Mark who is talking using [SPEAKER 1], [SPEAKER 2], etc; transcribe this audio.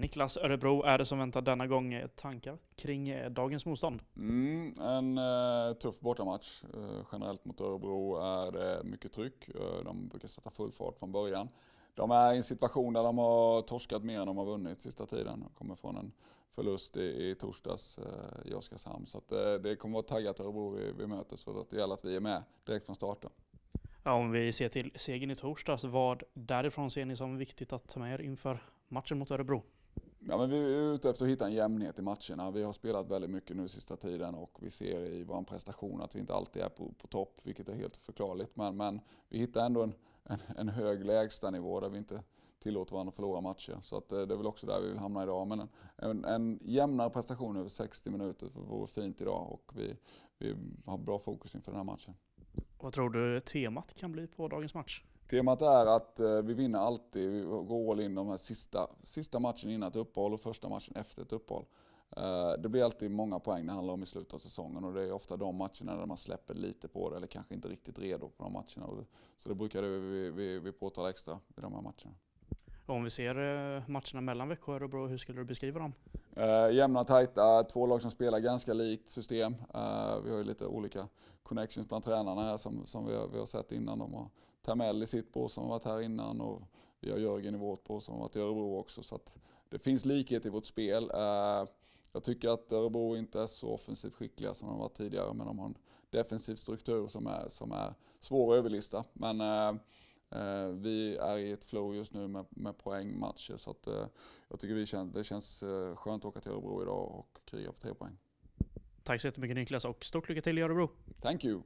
[SPEAKER 1] Niklas Örebro är det som väntar denna gång. Eh, tankar
[SPEAKER 2] kring eh, dagens motstånd? Mm, en eh, tuff bortamatch. Eh, generellt mot Örebro är det eh, mycket tryck. Eh, de brukar sätta full fart från början. De är i en situation där de har torskat mer än de har vunnit sista tiden. De kommer från en förlust i, i torsdags eh, i Oskarshamn. Så att, eh, det kommer vara taggat Örebro vi, vi möter, så det gäller att vi är med direkt från start.
[SPEAKER 1] Ja, om vi ser till segern i torsdags, vad därifrån ser ni som viktigt att ta med er inför matchen mot Örebro?
[SPEAKER 2] Ja, men vi är ute efter att hitta en jämnhet i matcherna. Vi har spelat väldigt mycket nu sista tiden och vi ser i vår prestation att vi inte alltid är på, på topp, vilket är helt förklarligt. Men, men vi hittar ändå en, en, en hög lägstanivå där vi inte tillåter varandra att förlora matcher. Så att, eh, det är väl också där vi vill hamna idag. Men en, en, en jämnare prestation över 60 minuter vore fint idag och vi, vi har bra fokus inför den här matchen.
[SPEAKER 1] Vad tror du temat kan bli på dagens match?
[SPEAKER 2] Temat är att eh, vi vinner alltid, vi går all in de här sista, sista matchen innan ett uppehåll och första matchen efter ett uppehåll. Eh, det blir alltid många poäng det handlar om i slutet av säsongen och det är ofta de matcherna där man släpper lite på det eller kanske inte riktigt redo på de matcherna. Så det brukar vi, vi, vi påtala extra i de här matcherna.
[SPEAKER 1] Om vi ser eh, matcherna mellan Växjö och Örebro, hur skulle du beskriva dem?
[SPEAKER 2] Eh, jämna, tajta, två lag som spelar ganska likt system. Eh, vi har ju lite olika connections bland tränarna här som, som vi, har, vi har sett innan. De har Tamell i sitt bord som har varit här innan och vi har Jörgen i vårt bord som har varit i Örebro också. Så det finns likhet i vårt spel. Eh, jag tycker att Örebro inte är så offensivt skickliga som de varit tidigare, men de har en defensiv struktur som är, som är svår att överlista. Men, eh, Eh, vi är i ett flow just nu med, med poängmatcher så att, eh, jag tycker vi känns, det känns eh, skönt att åka till Örebro idag och kriga för tre poäng.
[SPEAKER 1] Tack så jättemycket Niklas och stort lycka till i Örebro.
[SPEAKER 2] Thank you.